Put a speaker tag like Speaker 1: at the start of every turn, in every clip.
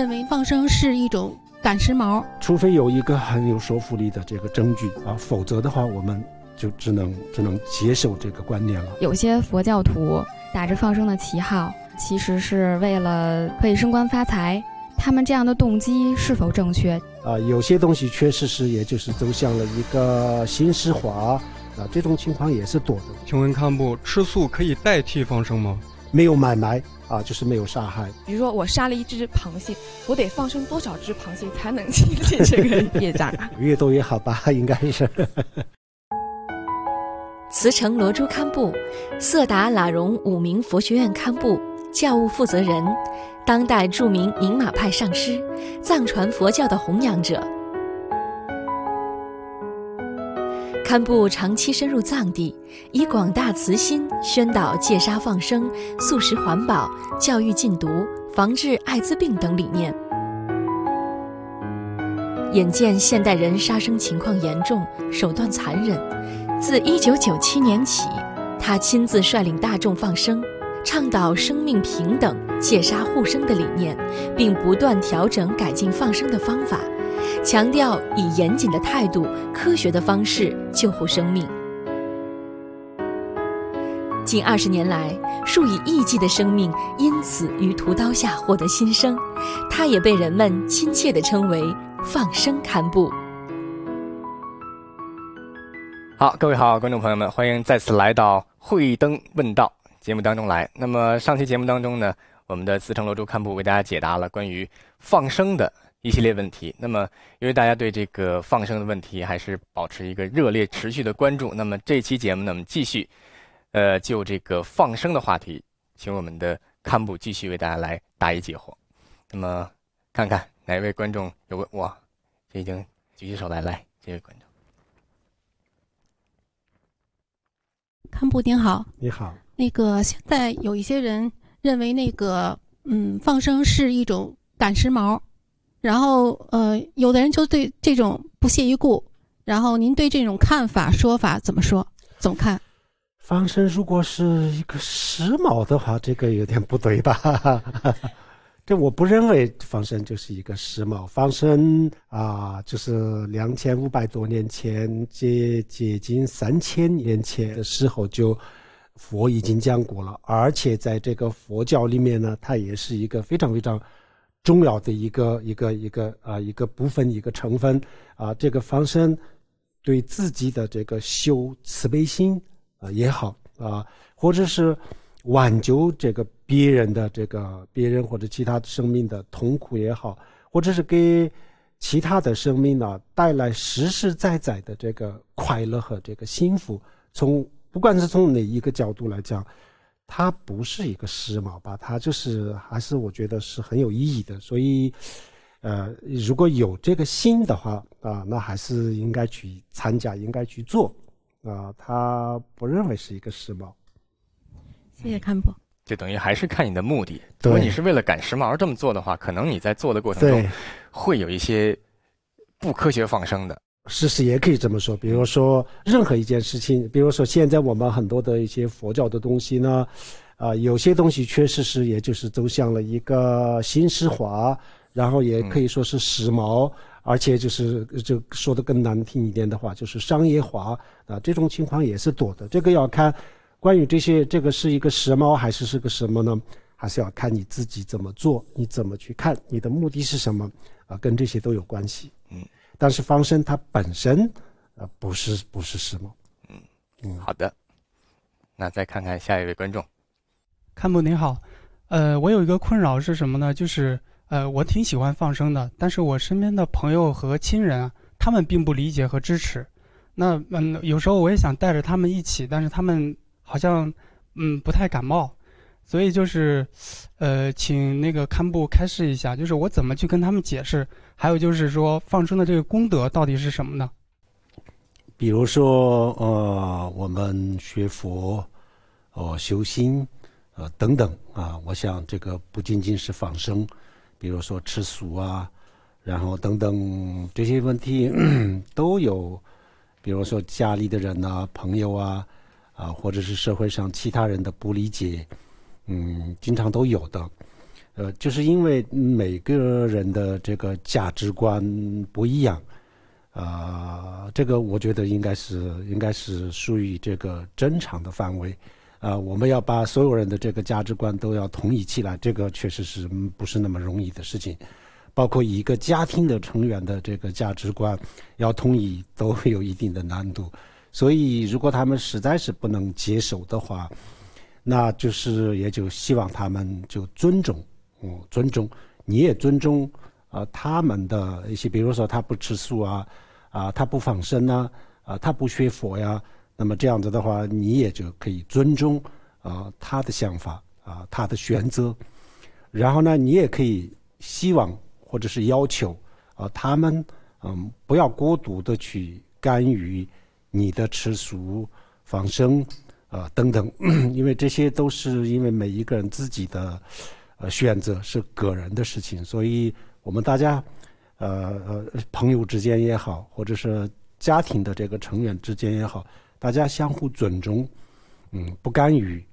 Speaker 1: 认为放生是一种赶时髦，
Speaker 2: 除非有一个很有说服力的这个证据啊，否则的话，我们就只能只能接受这个观念了。
Speaker 3: 有些佛教徒打着放生的旗号，其实是为了可以升官发财，他们这样的动机是否正确？
Speaker 2: 啊，有些东西确实是，也就是走向了一个新式化啊，这种情况也是多的。请问康布，吃素可以代替放生吗？没有买卖，啊，就是没有杀害。
Speaker 4: 比如说，我杀了一只螃蟹，我得放生多少只
Speaker 1: 螃蟹才能接近这个 业障？
Speaker 2: 越多越好吧，应该是。
Speaker 1: 慈城罗珠堪布，色达喇荣五明佛学院堪布、教务负责人，当代著名宁玛派上师，藏传佛教的弘扬者。堪布长期深入藏地，以广大慈心宣导戒杀放生、素食环保、教育禁毒、防治艾滋病等理念。眼见现代人杀生情况严重，手段残忍，自1997年起，他亲自率领大众放生，倡导生命平等、戒杀护生的理念，并不断调整改进放生的方法。强调以严谨的态度、科学的方式救护生命。近二十年来，数以亿计的生命因此于屠刀下获得新生，他也被人们亲切的称为“放生堪布”。
Speaker 5: 好，各位好，观众朋友们，欢迎再次来到《慧灯问道》节目当中来。那么上期节目当中呢，我们的四城楼珠堪布为大家解答了关于放生的。一系列问题。那么，因为大家对这个放生的问题还是保持一个热烈、持续的关注。那么，这期节目呢，我们继续，呃，就这个放生的话题，请我们的堪布继续为大家来答疑解惑。那么，看看哪位观众有问？哇，这已经举起手来，来，这位观众，
Speaker 1: 堪布您好，你好。那个，现在有一些人认为那个，嗯，放生是一种赶时髦。然后，呃，有的人就对这种不屑一顾。然后，您对这种看法、说法怎么说？怎么看？
Speaker 2: 方生如果是一个时髦的话，这个有点不对吧？这我不认为方生就是一个时髦。方生啊，就是两千五百多年前，接接近三千年前的时候，就佛已经讲过了。而且在这个佛教里面呢，它也是一个非常非常。重要的一个一个一个啊一个部分一个成分啊，这个方身，对自己的这个修慈悲心啊也好啊，或者是挽救这个别人的这个别人或者其他生命的痛苦也好，或者是给其他的生命呢带来实实在在的这个快乐和这个幸福，从不管是从哪一个角度来讲。它不是一个时髦吧，它就是还是我觉得是很有意义的。所以，呃，如果有这个心的话啊，那还是应该去参加，应该去做啊。他不认为是一个时髦。
Speaker 4: 谢谢看破。
Speaker 5: 就等于还是看你的目的，如果你是为了赶时髦这么做的话，可能你在做的过程中，会有一些不科学放生的。
Speaker 2: 事实也可以这么说，比如说任何一件事情，比如说现在我们很多的一些佛教的东西呢，啊，有些东西确实是，也就是走向了一个形式化，然后也可以说是时髦，而且就是就说的更难听一点的话，就是商业化啊，这种情况也是多的。这个要看关于这些，这个是一个时髦还是是个什么呢？还是要看你自己怎么做，你怎么去看，你的目的是什么啊，跟这些都有关系。嗯。但是放生它本身，呃，不是不是时髦。
Speaker 5: 嗯，好的。那再看看下一位观众，看布您好，呃，我有一个困扰是什么呢？就是呃，我挺喜欢放生的，但是我身边的朋友和亲人啊，他们并不理解和支持。那嗯，有时候我也想带着他们一起，但是他们好像嗯不太感冒，所以就是呃，请那个看布开示一下，就是我怎么去跟他们解释。还有就是说，放生的这个功德到底是什么呢？
Speaker 2: 比如说，呃，我们学佛，呃，修心，呃，等等啊，我想这个不仅仅是放生，比如说吃素啊，然后等等这些问题 都有。比如说家里的人呐、朋友啊，啊，或者是社会上其他人的不理解，嗯，经常都有的。呃，就是因为每个人的这个价值观不一样，啊，这个我觉得应该是应该是属于这个正常的范围，啊，我们要把所有人的这个价值观都要统一起来，这个确实是不是那么容易的事情，包括一个家庭的成员的这个价值观要统一都有一定的难度，所以如果他们实在是不能接受的话，那就是也就希望他们就尊重。嗯，尊重，你也尊重啊，他们的一些，比如说他不吃素啊，啊，他不放生啊，啊，他不学佛呀，那么这样子的话，你也就可以尊重啊他的想法啊，他的选择，然后呢，你也可以希望或者是要求啊，他们嗯，不要过度的去干预你的吃素、放生啊等等，因为这些都是因为每一个人自己的。呃，选择是个人的事情，所以我们大家，呃呃，朋友之间也好，或者是家庭的这个成员之间也好，大家相互尊重，嗯，不干预，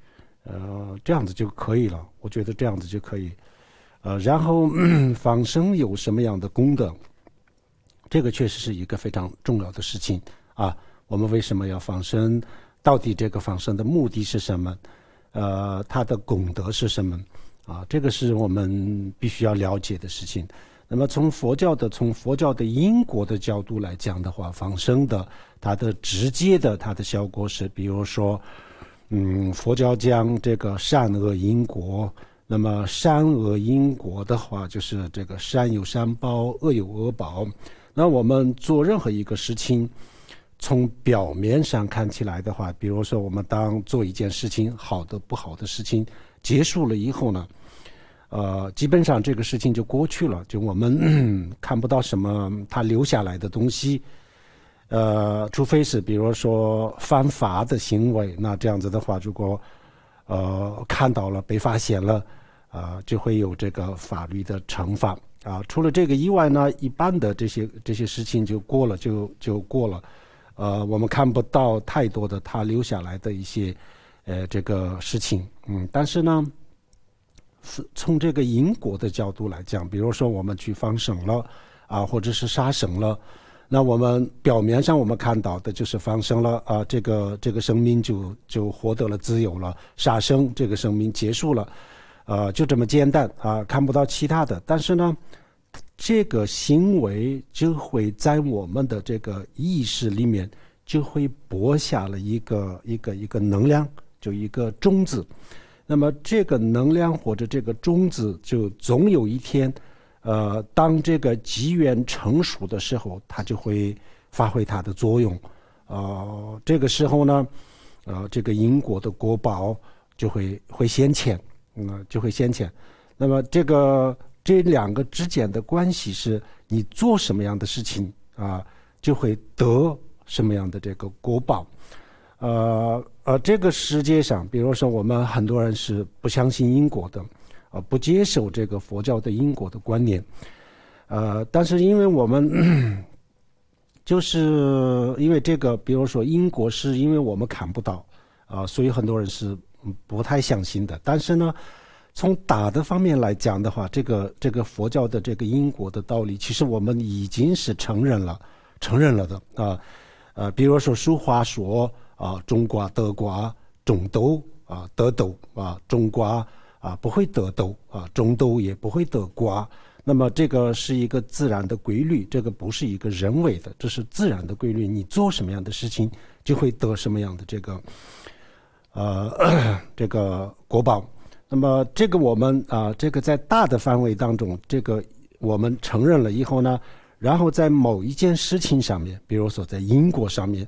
Speaker 2: 呃，这样子就可以了。我觉得这样子就可以。呃，然后仿生有什么样的功德？这个确实是一个非常重要的事情啊。我们为什么要仿生？到底这个仿生的目的是什么？呃，它的功德是什么？啊，这个是我们必须要了解的事情。那么，从佛教的从佛教的因果的角度来讲的话，仿生的它的直接的它的效果是，比如说，嗯，佛教将这个善恶因果。那么，善恶因果的话，就是这个善有善报，恶有恶报。那我们做任何一个事情，从表面上看起来的话，比如说我们当做一件事情好的不好的事情结束了以后呢？呃，基本上这个事情就过去了，就我们 看不到什么他留下来的东西。呃，除非是比如说犯法的行为，那这样子的话，如果呃看到了被发现了，啊，就会有这个法律的惩罚。啊，除了这个以外呢，一般的这些这些事情就过了，就就过了。呃，我们看不到太多的他留下来的一些呃这个事情。嗯，但是呢。从这个因果的角度来讲，比如说我们去放生了，啊，或者是杀生了，那我们表面上我们看到的就是放生了，啊，这个这个生命就就获得了自由了，杀生这个生命结束了，呃，就这么简单啊，看不到其他的。但是呢，这个行为就会在我们的这个意识里面就会播下了一个一个一个能量，就一个种子。那么这个能量或者这个种子，就总有一天，呃，当这个机缘成熟的时候，它就会发挥它的作用。呃，这个时候呢，呃，这个因果的果报就会会先浅，啊，就会先浅。那么这个这两个之间的关系是：你做什么样的事情啊，就会得什么样的这个果报。呃呃，这个世界上，比如说我们很多人是不相信因果的，呃，不接受这个佛教对因果的观念，呃，但是因为我们 就是因为这个，比如说因果是因为我们看不到，啊，所以很多人是不太相信的。但是呢，从打的方面来讲的话，这个这个佛教的这个因果的道理，其实我们已经是承认了、承认了的啊，呃，比如说俗话说。啊，种瓜得瓜，种豆啊得豆啊，种瓜啊不会得豆啊，种豆也不会得瓜。那么这个是一个自然的规律，这个不是一个人为的，这是自然的规律。你做什么样的事情，就会得什么样的这个，呃，这个国宝。那么这个我们啊，这个在大的范围当中，这个我们承认了以后呢，然后在某一件事情上面，比如说在因果上面。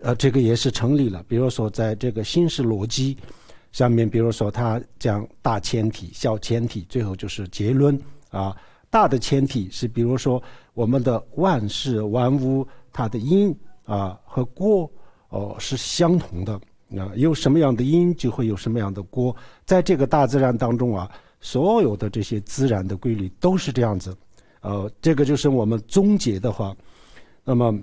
Speaker 2: 呃，这个也是成立了。比如说，在这个新式逻辑上面，比如说，它讲大前提、小前提，最后就是结论。啊，大的前提是，比如说我们的万事万物，它的因啊和果哦是相同的。那有什么样的因，就会有什么样的果。在这个大自然当中啊，所有的这些自然的规律都是这样子。呃，这个就是我们终结的话，那么。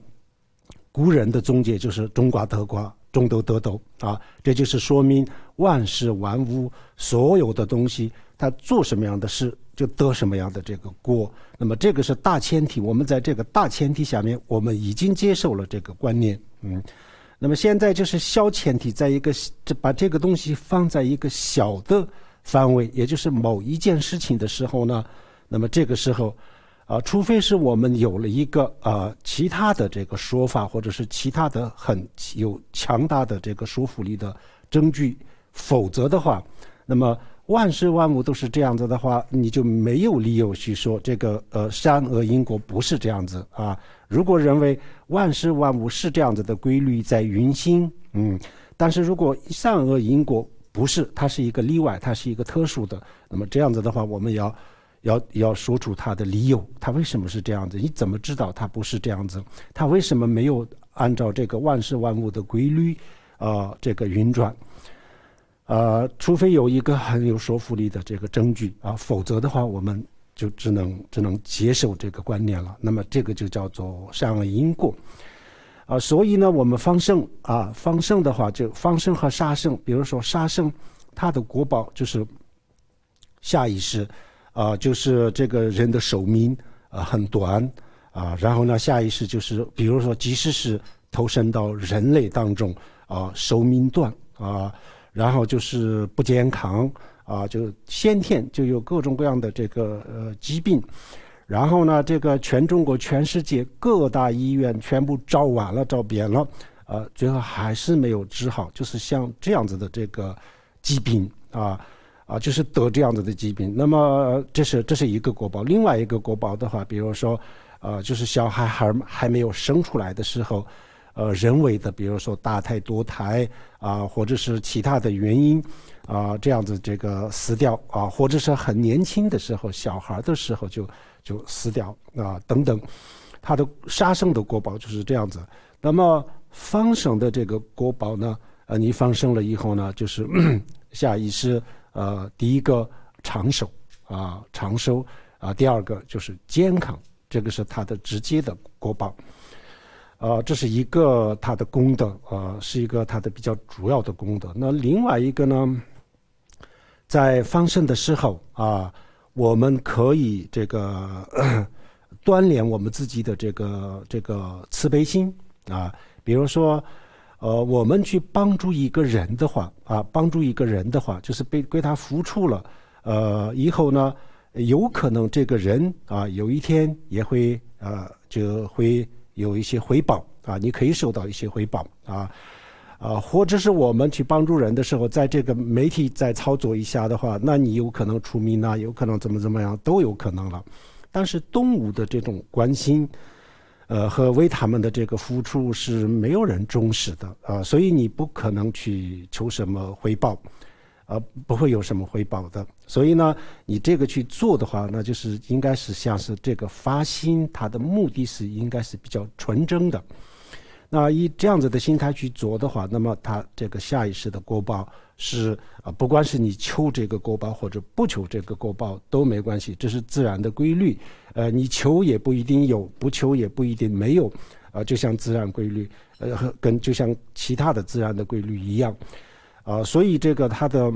Speaker 2: 古人的总结就是“中瓜得瓜，中豆得豆”啊，这就是说明万事万物，所有的东西，它做什么样的事就得什么样的这个果。那么这个是大前提，我们在这个大前提下面，我们已经接受了这个观念。嗯，那么现在就是小前提，在一个这把这个东西放在一个小的范围，也就是某一件事情的时候呢，那么这个时候。啊，除非是我们有了一个呃其他的这个说法，或者是其他的很有强大的这个说服力的证据，否则的话，那么万事万物都是这样子的话，你就没有理由去说这个呃善恶因果不是这样子啊。如果认为万事万物是这样子的规律在云心，嗯，但是如果善恶因果不是，它是一个例外，它是一个特殊的，那么这样子的话，我们要。要要说出他的理由，他为什么是这样子？你怎么知道他不是这样子？他为什么没有按照这个万事万物的规律，啊，这个运转？呃，除非有一个很有说服力的这个证据啊，否则的话，我们就只能只能接受这个观念了。那么这个就叫做善恶因果，啊，所以呢，我们方胜啊，方胜的话，就方胜和杀胜，比如说杀胜，它的国宝就是下意识。啊，就是这个人的寿命啊很短啊，然后呢，下意识就是，比如说，即使是投身到人类当中啊，寿命短啊，然后就是不健康啊，就先天就有各种各样的这个呃疾病，然后呢，这个全中国、全世界各大医院全部照完了、照遍了，呃，最后还是没有治好，就是像这样子的这个疾病啊。啊，就是得这样子的疾病，那么这是这是一个国宝，另外一个国宝的话，比如说，呃，就是小孩还还没有生出来的时候，呃，人为的，比如说大胎多胎啊，或者是其他的原因，啊，这样子这个死掉啊，或者是很年轻的时候，小孩的时候就就死掉啊，等等，他的杀生的国宝就是这样子。那么方生的这个国宝呢，呃，你放生了以后呢，就是 下意识。呃，第一个长寿啊，长寿啊，第二个就是健康，这个是它的直接的国宝，呃，这是一个它的功德，呃，是一个它的比较主要的功德。那另外一个呢，在方盛的时候啊，我们可以这个 锻炼我们自己的这个这个慈悲心啊，比如说。呃，我们去帮助一个人的话，啊，帮助一个人的话，就是被为他付出了，呃，以后呢，有可能这个人啊，有一天也会啊，就会有一些回报啊，你可以收到一些回报啊，啊，或者是我们去帮助人的时候，在这个媒体再操作一下的话，那你有可能出名啊，有可能怎么怎么样都有可能了，但是动物的这种关心。呃，和为他们的这个付出是没有人忠实的啊，所以你不可能去求什么回报，呃，不会有什么回报的。所以呢，你这个去做的话，那就是应该是像是这个发心，它的目的是应该是比较纯真的。那以这样子的心态去做的话，那么他这个下意识的过报是啊，不管是你求这个过报或者不求这个过报都没关系，这是自然的规律。呃，你求也不一定有，不求也不一定没有，啊，就像自然规律，呃，跟就像其他的自然的规律一样，啊，所以这个它的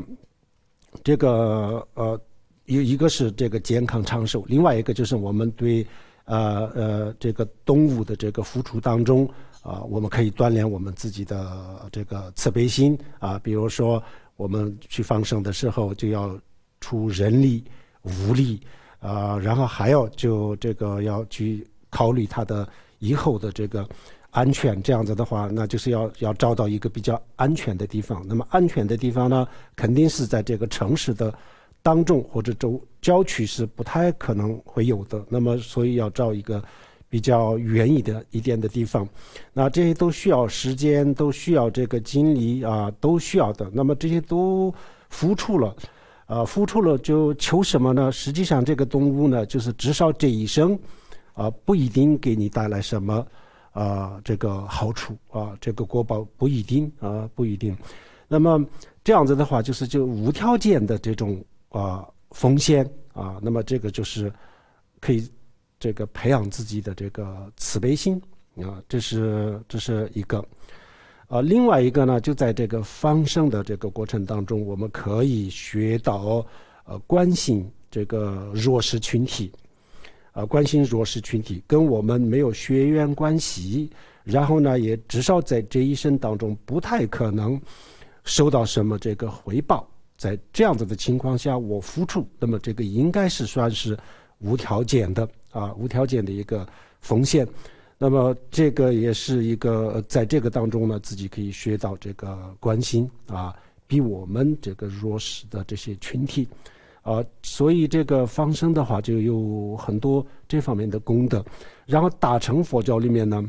Speaker 2: 这个呃，一一个是这个健康长寿，另外一个就是我们对呃呃这个动物的这个付出当中。啊，我们可以锻炼我们自己的这个慈悲心啊。比如说，我们去放生的时候，就要出人力、物力，呃，然后还要就这个要去考虑它的以后的这个安全。这样子的话，那就是要要找到一个比较安全的地方。那么安全的地方呢，肯定是在这个城市的当众或者周郊区是不太可能会有的。那么所以要找一个。比较远一点一点的地方，那这些都需要时间，都需要这个精力啊，都需要的。那么这些都付出了，呃，付出了就求什么呢？实际上这个动物呢，就是至少这一生，啊，不一定给你带来什么，啊，这个好处啊，这个果报不一定啊，不一定。那么这样子的话，就是就无条件的这种啊奉献啊，那么这个就是可以。这个培养自己的这个慈悲心啊，这是这是一个，啊，另外一个呢，就在这个放生的这个过程当中，我们可以学到，呃，关心这个弱势群体，啊，关心弱势群体跟我们没有血缘关系，然后呢，也至少在这一生当中不太可能，收到什么这个回报，在这样子的情况下，我付出，那么这个应该是算是无条件的。啊，无条件的一个奉献，那么这个也是一个，在这个当中呢，自己可以学到这个关心啊，比我们这个弱势的这些群体，啊，所以这个放生的话，就有很多这方面的功德。然后大乘佛教里面呢，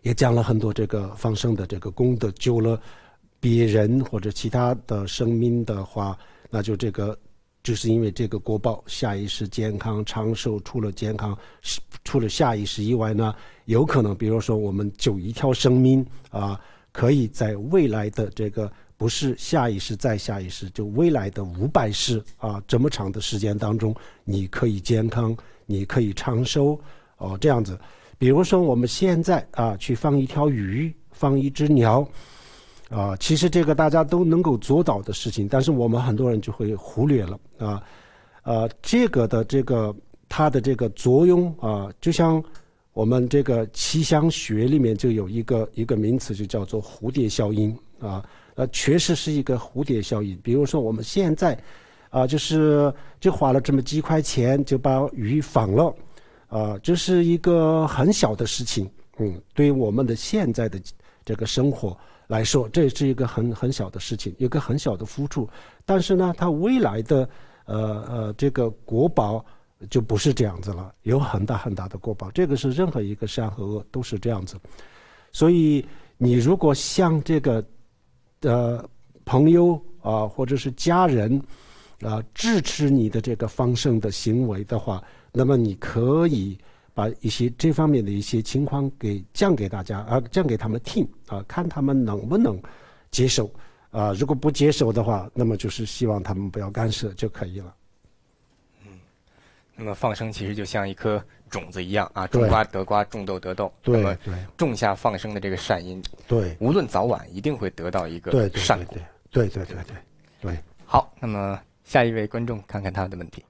Speaker 2: 也讲了很多这个放生的这个功德，救了别人或者其他的生命的话，那就这个。就是因为这个国报，下意识健康长寿，除了健康，除了下意识以外呢，有可能，比如说我们九一条生命啊，可以在未来的这个不是下意识再下意识，就未来的五百世啊这么长的时间当中，你可以健康，你可以长寿，哦这样子。比如说我们现在啊，去放一条鱼，放一只鸟。啊，其实这个大家都能够做到的事情，但是我们很多人就会忽略了啊，呃，这个的这个它的这个作用啊，就像我们这个气象学里面就有一个一个名词就叫做蝴蝶效应啊，呃，确实是一个蝴蝶效应。比如说我们现在，啊，就是就花了这么几块钱就把鱼放了，啊，这是一个很小的事情，嗯，对我们的现在的。这个生活来说，这是一个很很小的事情，一个很小的付出。但是呢，它未来的，呃呃，这个国宝就不是这样子了，有很大很大的国宝。这个是任何一个山和恶都是这样子。所以，你如果向这个，呃，朋友啊，或者是家人，啊，支持你的这个方生的行为的话，那么你可以。把一些这方面的一些情况给讲给大家，啊，讲给他们听，啊，看他们能不能接受，啊，如果不接受的话，那么就是希望他们不要干涉就可以了。
Speaker 5: 嗯，那么放生其实就像一颗种子一样，啊，种瓜得瓜，种豆得豆。对。对，种下放生的这个善因，对，无论早晚，一定会得到一个善果。
Speaker 2: 对对对对对对。
Speaker 5: 好，那么下一位观众，看看他的问题。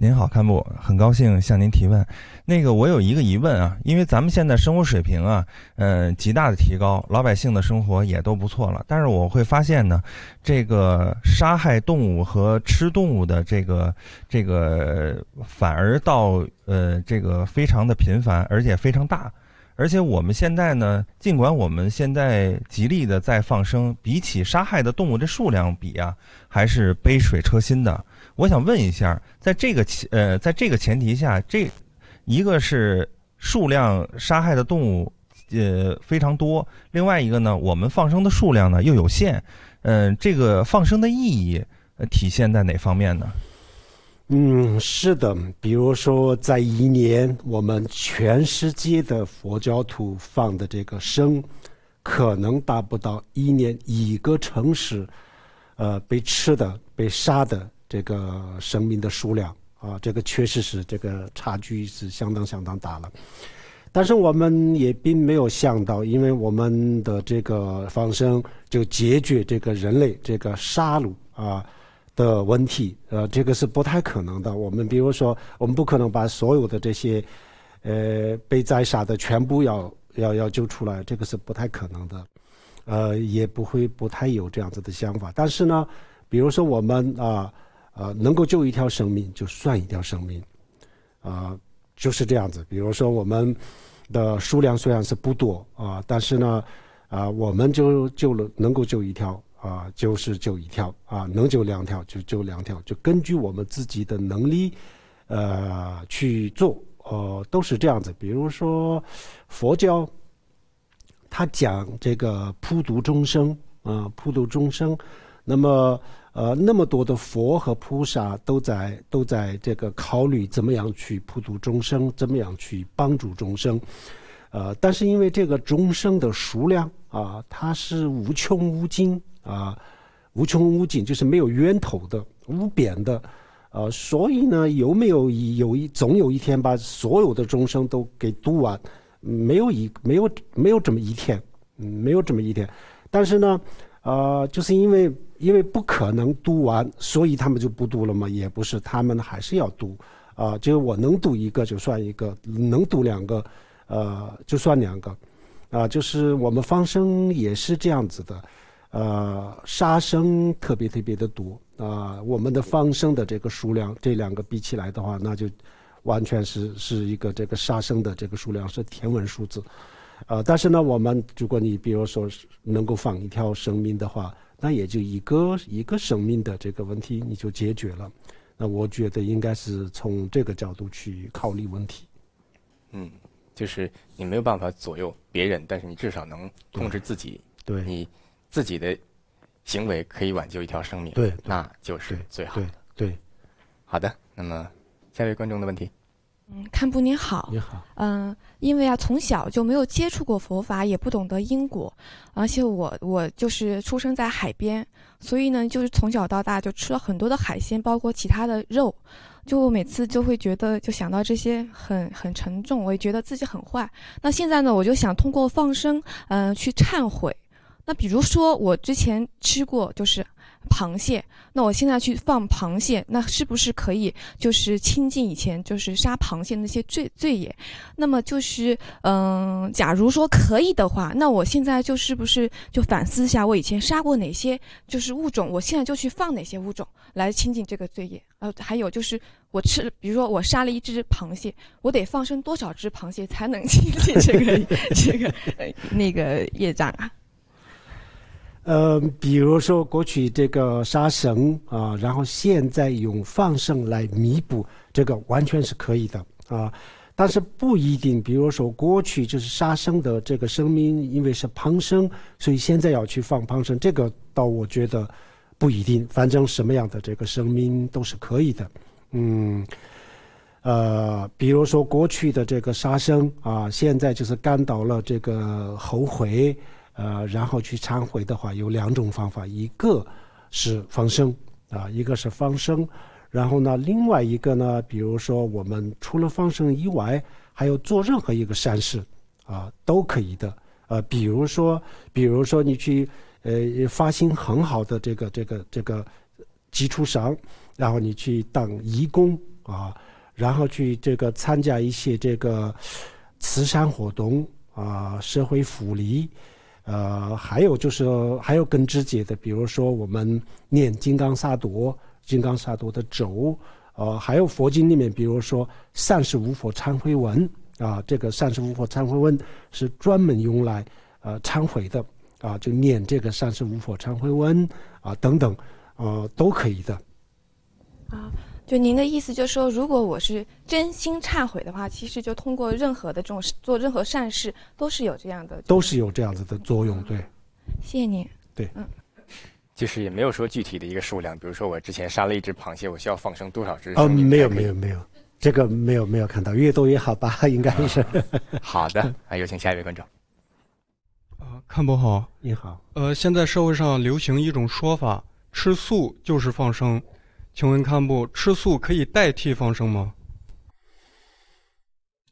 Speaker 5: 您好，看布，很高兴向您提问。那个，我有一个疑问啊，因为咱们现在生活水平啊，嗯，极大的提高，老百姓的生活也都不错了。但是我会发现呢，这个杀害动物和吃动物的这个这个，反而到呃这个非常的频繁，而且非常大。而且我们现在呢，尽管我们现在极力的在放生，比起杀害的动物这数量比啊，还是杯水车薪的。我想问一下，在这个前呃，在这个前提下，这一个是数量杀害的动物呃非常多，另外一个呢，我们放生的数量呢又有限，嗯，这个放生的意义体现在哪方面
Speaker 4: 呢？
Speaker 2: 嗯，是的，比如说在一年，我们全世界的佛教徒放的这个生，可能达不到一年一个城市呃被吃的被杀的。这个生命的数量啊，这个确实是这个差距是相当相当大了。但是我们也并没有想到，因为我们的这个放生就解决这个人类这个杀戮啊的问题，呃，这个是不太可能的。我们比如说，我们不可能把所有的这些呃被宰杀的全部要要要救出来，这个是不太可能的，呃，也不会不太有这样子的想法。但是呢，比如说我们啊。呃，能够救一条生命就算一条生命，啊，就是这样子。比如说，我们的数量虽然是不多啊，但是呢，啊，我们就救了能够救一条啊，就是救一条啊，能救两条就救两条，就根据我们自己的能力，呃，去做，呃，都是这样子。比如说，佛教，他讲这个普度众生，啊，普度众生，那么。呃，那么多的佛和菩萨都在都在这个考虑怎么样去普度众生，怎么样去帮助众生，呃，但是因为这个众生的数量啊，它是无穷无尽啊，无穷无尽就是没有源头的、无边的，呃，所以呢，有没有一有一总有一天把所有的众生都给度完？没有一没有没有这么一天，没有这么一天，但是呢。呃，就是因为因为不可能读完，所以他们就不读了嘛？也不是，他们还是要读。啊，就是我能读一个就算一个，能读两个，呃，就算两个。啊，就是我们放生也是这样子的。呃，杀生特别特别的多啊，我们的放生的这个数量，这两个比起来的话，那就完全是是一个这个杀生的这个数量是天文数字。呃，但是呢，我们如果你比如说能够放一条生命的话，那也就一个一个生命的这个问题你就解决了。那我觉得应该是从这个角度去考虑问题。嗯，
Speaker 5: 就是你没有办法左右别人，但是你至少能控制自己，对你自己的行为可以挽救一条生命，对，那就是最好的。对，好的，那么下一位观众的问题。
Speaker 4: 嗯，堪布您好，你好。嗯，因为啊，从小就没有接触过佛法，也不懂得因果，而且我我就是出生在海边，所以呢，就是从小到大就吃了很多的海鲜，包括其他的肉，就每次就会觉得就想到这些很很沉重，我也觉得自己很坏。那现在呢，我就想通过放生，嗯，去忏悔。那比如说我之前吃过就是。螃蟹，那我现在去放螃蟹，那是不是可以？就是亲近以前就是杀螃蟹那些罪罪业，那么就是，嗯，假如说可以的话，那我现在就是不是就反思一下我以前杀过哪些就是物种，我现在就去放哪些物种来亲近这个罪业呃，还有就是我吃，比如说我杀了一只螃蟹，我得放生多少只螃蟹才能亲近这个 这个那个业障啊？
Speaker 2: 呃，比如说过去这个杀生啊，然后现在用放生来弥补，这个完全是可以的啊。但是不一定，比如说过去就是杀生的这个生命，因为是旁生，所以现在要去放旁生，这个倒我觉得不一定。反正什么样的这个生命都是可以的。嗯，呃，比如说过去的这个杀生啊，现在就是感到了这个后悔。呃，然后去忏悔的话，有两种方法，一个是放生啊，一个是放生。然后呢，另外一个呢，比如说我们除了放生以外，还有做任何一个善事啊，都可以的。呃，比如说，比如说你去呃发心很好的这个这个这个基础上，然后你去当义工啊，然后去这个参加一些这个慈善活动啊，社会福利。呃，还有就是还有根枝节的，比如说我们念金刚萨埵，金刚萨埵的轴，呃，还有佛经里面，比如说《善事无佛忏悔文》，啊，这个《善事无佛忏悔文》是专门用来呃忏悔的，啊，就念这个《善事无佛忏悔文》，啊，等等，呃，都可以的，
Speaker 4: 啊。就您的意思，就是说，如果我是真心忏悔的话，其实就通过任何的这种做任何善事，都是有这样的，
Speaker 2: 都是有这样子的作用，对。
Speaker 4: 谢谢您。对，嗯，
Speaker 5: 就是也没有说具体的一个数量，比如说我之前杀了一只螃蟹，我需要放生多少只？哦，没有，没有，
Speaker 2: 没有，这个没有没有看到，越多越好吧，应该是。
Speaker 5: 好的，啊，有请下一位观众。
Speaker 2: 啊，看不好，你好。
Speaker 5: 呃，现在社会上流行一种说法，吃素就是放生。请问堪布，吃素可以代替放生吗？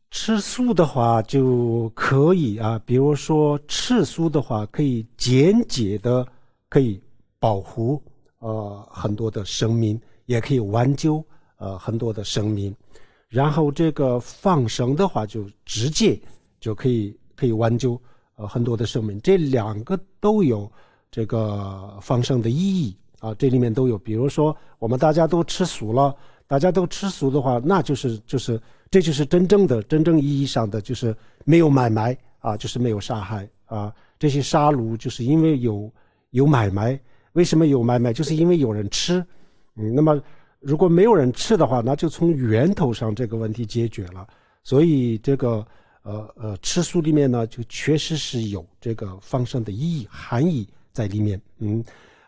Speaker 2: 吃素的话就可以啊，比如说吃素的话，可以间接的可以保护呃很多的生命，也可以挽救呃很多的生命。然后这个放生的话，就直接就可以可以挽救呃很多的生命。这两个都有这个放生的意义。啊，这里面都有，比如说我们大家都吃素了，大家都吃素的话，那就是就是这就是真正的真正意义上的就是没有买卖啊，就是没有杀害啊。这些杀戮就是因为有有买卖，为什么有买卖？就是因为有人吃。嗯，那么如果没有人吃的话，那就从源头上这个问题解决了。所以这个呃呃吃素里面呢，就确实是有这个放生的意义含义在里面。嗯。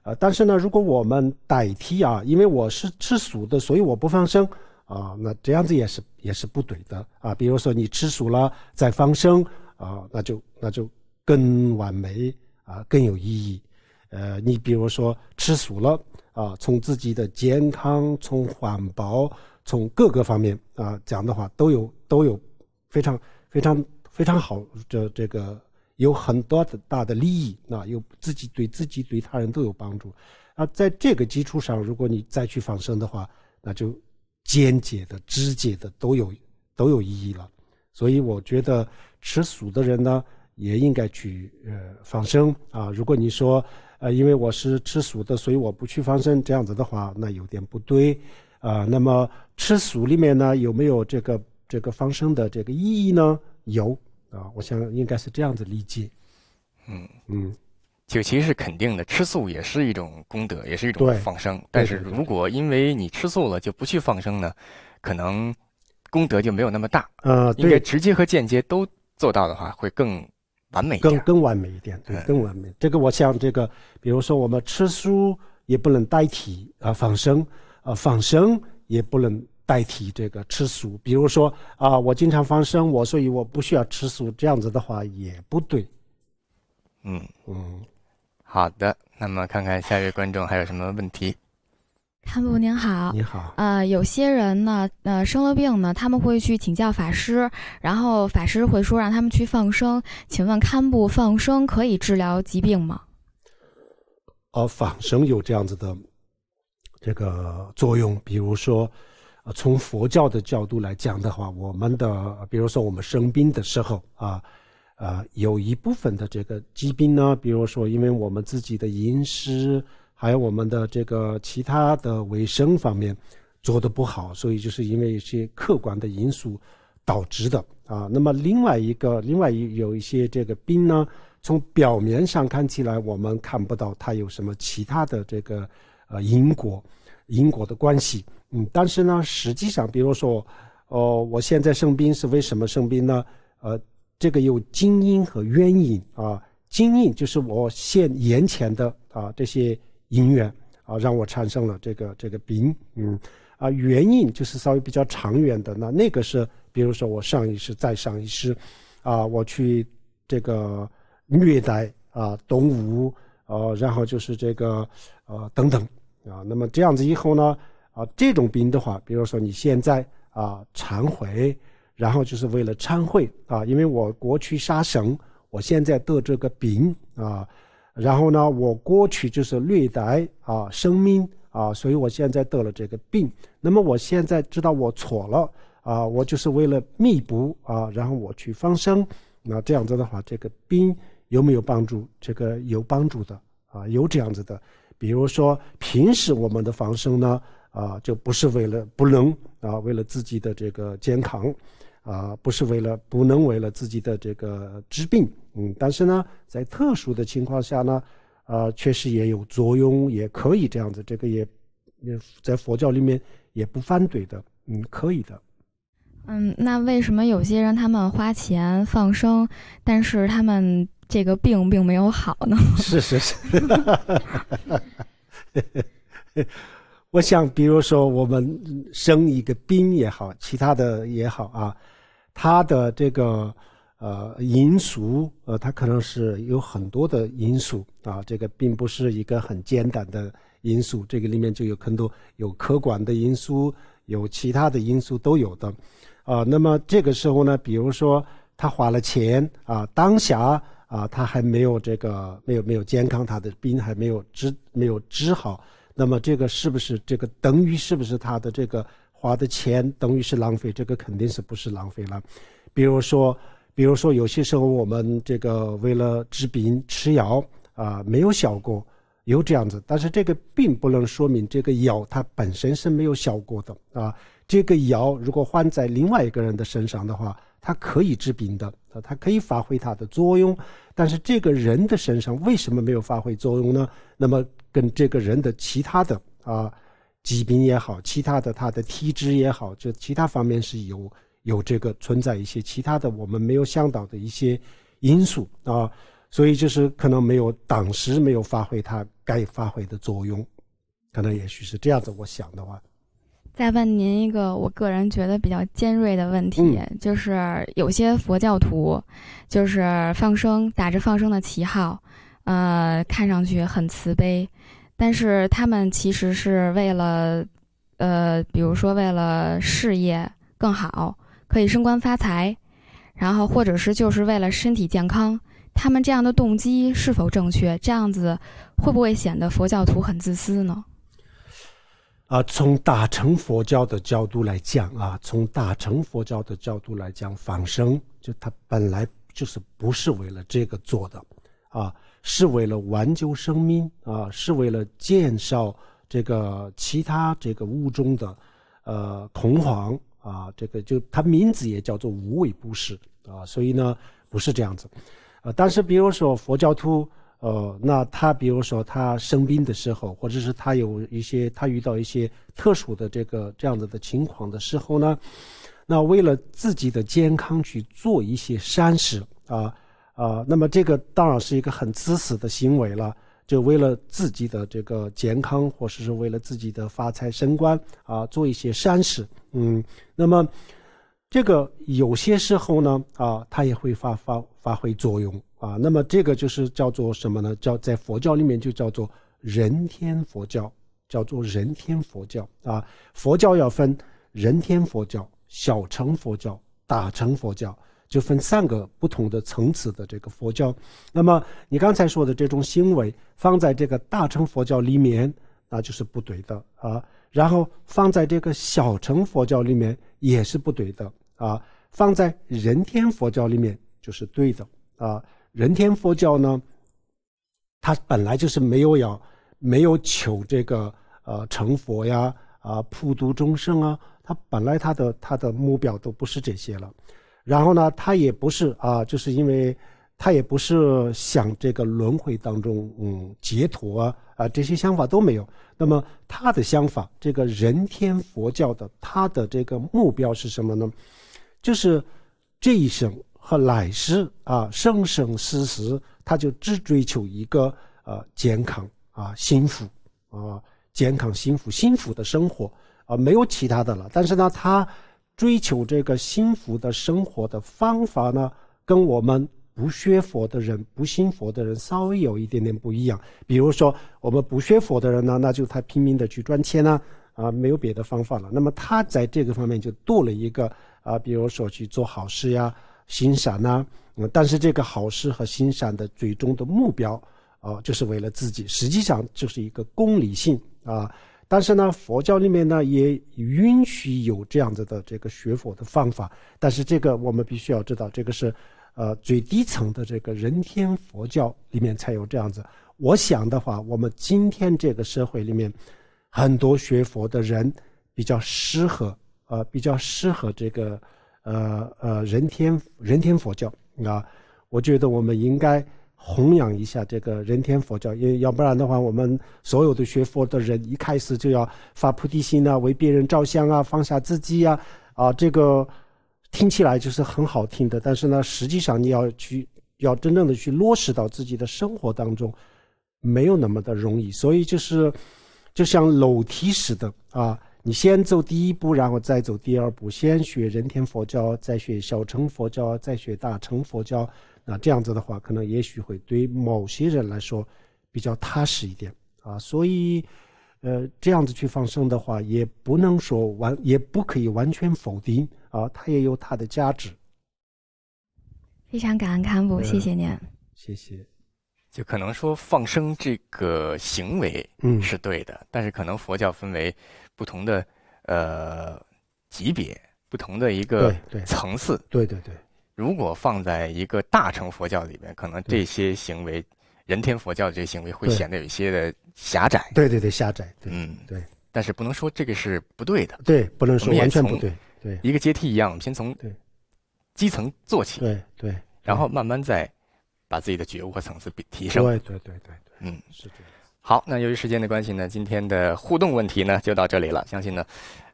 Speaker 2: 呃，但是呢，如果我们代替啊，因为我是吃素的，所以我不放生啊，那这样子也是也是不对的啊。比如说你吃素了再放生啊，那就那就更完美啊，更有意义。呃，你比如说吃素了啊，从自己的健康、从环保、从各个方面啊讲的话，都有都有非常非常非常好的这个。有很多的大的利益，那有自己对自己、对他人都有帮助。啊，在这个基础上，如果你再去放生的话，那就间接的、直接的都有都有意义了。所以我觉得吃素的人呢，也应该去呃放生啊。如果你说呃因为我是吃素的，所以我不去放生这样子的话，那有点不对啊。那么吃素里面呢，有没有这个这个放生的这个意义呢？有。啊，我想应该是这样子理解。嗯嗯，
Speaker 5: 就其实是肯定的，吃素也是一种功德，也是一种放生。但是如果因为你吃素了就不去放生呢，可能功德就没有那么大。
Speaker 2: 呃，对。应该直
Speaker 5: 接和间接都做到的话，会更
Speaker 2: 完美，更更完美一点。对，更完美。这个我想，这个比如说我们吃素也不能代替啊放生，啊放生也不能。代替这个吃素，比如说啊，我经常放生，我所以我不需要吃素，这样子的话也不对。
Speaker 5: 嗯嗯，好的，那么看看下一位观众还有什么问题。
Speaker 3: 堪布您好，你好，啊，有些人呢，呃，生了病呢，他们会去请教法师，然后法师会说让他们去放生，请问堪布，放生可以治疗疾病吗？
Speaker 2: 哦，放生有这样子的这个作用，比如说。从佛教的角度来讲的话，我们的比如说我们生病的时候啊，呃，有一部分的这个疾病呢，比如说因为我们自己的饮食，还有我们的这个其他的卫生方面做的不好，所以就是因为一些客观的因素导致的啊。那么另外一个，另外一有一些这个病呢，从表面上看起来我们看不到它有什么其他的这个呃因果因果的关系。嗯，但是呢，实际上，比如说，哦，我现在生病是为什么生病呢？呃，这个有精因和冤因啊。精因就是我现眼前的啊这些因缘啊，让我产生了这个这个病。嗯，啊，原因就是稍微比较长远的，那那个是，比如说我上一世、再上一世，啊，我去这个虐待啊动物，啊，然后就是这个，呃，等等，啊，那么这样子以后呢？啊，这种病的话，比如说你现在啊忏悔，然后就是为了忏悔啊，因为我国去杀生，我现在得这个病啊，然后呢，我过去就是虐待啊生命啊，所以我现在得了这个病。那么我现在知道我错了啊，我就是为了弥补啊，然后我去放生，那这样子的话，这个病有没有帮助？这个有帮助的啊，有这样子的，比如说平时我们的放生呢。啊，就不是为了不能啊，为了自己的这个健康，啊，不是为了不能为了自己的这个治病，嗯，但是呢，在特殊的情况下呢，啊，确实也有作用，也可以这样子，这个也也在佛教里面也不反对的，嗯，可以的。
Speaker 3: 嗯，那为什么有些人他们花钱放生，但是他们这个病并没有好呢？是
Speaker 2: 是是。我想，比如说我们生一个病也好，其他的也好啊，他的这个呃因素，呃，他可能是有很多的因素啊，这个并不是一个很简单的因素，这个里面就有很多有客观的因素，有其他的因素都有的，啊，那么这个时候呢，比如说他花了钱啊，当下啊，他还没有这个没有没有健康，他的病还没有治没有治好。那么这个是不是这个等于是不是他的这个花的钱等于是浪费？这个肯定是不是浪费了？比如说，比如说有些时候我们这个为了治病吃药啊没有效果，有这样子，但是这个并不能说明这个药它本身是没有效果的啊。这个药如果换在另外一个人的身上的话，它可以治病的啊，它可以发挥它的作用，但是这个人的身上为什么没有发挥作用呢？那么？跟这个人的其他的啊疾病也好，其他的他的体质也好，就其他方面是有有这个存在一些其他的我们没有想到的一些因素啊，所以就是可能没有当时没有发挥它该发挥的作用，可能也许是这样子，我想的话。
Speaker 3: 再问您一个我个人觉得比较尖锐的问题，就是有些佛教徒就是放生，打着放生的旗号。呃，看上去很慈悲，但是他们其实是为了，呃，比如说为了事业更好，可以升官发财，然后或者是就是为了身体健康，他们这样的动机是否正确？这样子会不会显得佛教徒很自私呢？
Speaker 2: 啊，从大乘佛教的角度来讲啊，从大乘佛教的角度来讲，仿生就他本来就是不是为了这个做的，啊。是为了挽救生命啊，是为了减少这个其他这个物中的，呃恐慌啊，这个就它名字也叫做无为不施啊，所以呢不是这样子，呃，但是比如说佛教徒，呃，那他比如说他生病的时候，或者是他有一些他遇到一些特殊的这个这样子的情况的时候呢，那为了自己的健康去做一些善事啊。啊，那么这个当然是一个很自私的行为了，就为了自己的这个健康，或是为了自己的发财升官啊，做一些善事。嗯，那么这个有些时候呢，啊，它也会发发发挥作用啊。那么这个就是叫做什么呢？叫在佛教里面就叫做人天佛教，叫做人天佛教啊。佛教要分人天佛教、小乘佛教、大乘佛教。就分三个不同的层次的这个佛教，那么你刚才说的这种行为放在这个大乘佛教里面，那就是不对的啊；然后放在这个小乘佛教里面也是不对的啊；放在人天佛教里面就是对的啊。人天佛教呢，它本来就是没有要、没有求这个呃成佛呀、啊普度众生啊，它本来它的它的目标都不是这些了。然后呢，他也不是啊，就是因为，他也不是想这个轮回当中，嗯，解脱啊，这些想法都没有。那么他的想法，这个人天佛教的他的这个目标是什么呢？就是这一生和来世啊，生生世世，他就只追求一个呃健康啊，幸福啊，健康幸福、幸福的生活啊，没有其他的了。但是呢，他。追求这个幸福的生活的方法呢，跟我们不学佛的人、不信佛的人稍微有一点点不一样。比如说，我们不学佛的人呢，那就他拼命的去赚钱呢，啊，没有别的方法了。那么他在这个方面就做了一个啊，比如说去做好事呀、行善呐，但是这个好事和行善的最终的目标，啊，就是为了自己，实际上就是一个功利性啊。但是呢，佛教里面呢也允许有这样子的这个学佛的方法，但是这个我们必须要知道，这个是，呃，最低层的这个人天佛教里面才有这样子。我想的话，我们今天这个社会里面，很多学佛的人比较适合，呃，比较适合这个，呃呃，人天人天佛教啊，我觉得我们应该。弘扬一下这个人天佛教，因为要不然的话，我们所有的学佛的人一开始就要发菩提心啊，为别人照相啊，放下自己啊，啊，这个听起来就是很好听的，但是呢，实际上你要去，要真正的去落实到自己的生活当中，没有那么的容易。所以就是，就像楼梯似的啊，你先走第一步，然后再走第二步，先学人天佛教，再学小乘佛教，再学大乘佛教。那这样子的话，可能也许会对某些人来说比较踏实一点啊，所以，呃，这样子去放生的话，也不能说完，也不可以完全否定啊，它也有它的价值。
Speaker 3: 非常感恩康布，谢谢您。
Speaker 5: 谢谢。就可能说放生这个行为嗯是对的，但是可能佛教分为不同的呃级别，不同的一个层次。对对对。如果放在一个大乘佛教里面，可能这些行为、人天佛教的这些行为，会显得有一些的
Speaker 2: 狭窄。对对对，狭窄。嗯，对。
Speaker 5: 但是不能说这个是不对的。
Speaker 2: 对，不能说完全不对。对。
Speaker 5: 一个阶梯一样，我们先从基层做起。对对。然后慢慢再把自己的觉悟和层次提升。对对对对对。嗯，是这样。好，那由于时间的关系呢，今天的互动问题呢就到这里了。相信呢，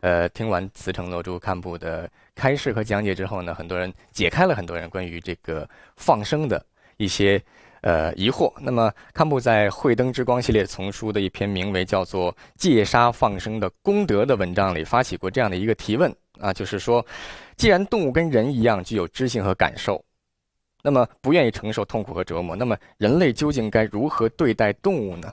Speaker 5: 呃，听完辞呈楼主堪布的开示和讲解之后呢，很多人解开了很多人关于这个放生的一些呃疑惑。那么，堪布在《慧灯之光》系列丛书的一篇名为叫做《戒杀放生的功德》的文章里，发起过这样的一个提问啊，就是说，既然动物跟人一样具有知性和感受，那么不愿意承受痛苦和折磨，那么人类究竟该如何对待动物呢？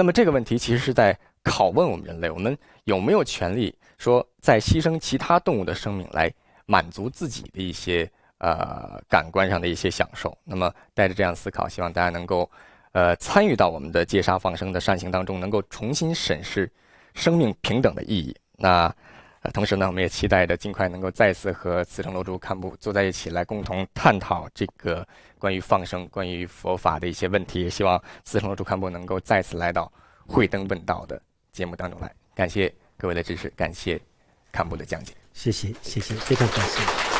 Speaker 5: 那么这个问题其实是在拷问我们人类：我们有没有权利说，在牺牲其他动物的生命来满足自己的一些呃感官上的一些享受？那么带着这样思考，希望大家能够呃参与到我们的戒杀放生的善行当中，能够重新审视生命平等的意义。那。呃，同时呢，我们也期待着尽快能够再次和慈城楼主堪布坐在一起来，共同探讨这个关于放生、关于佛法的一些问题。也希望慈城楼主堪布能够再次来到《慧灯问道》的节目当中来。感谢各位的支持，感谢堪布的讲解，
Speaker 2: 谢谢，谢谢，非常感谢。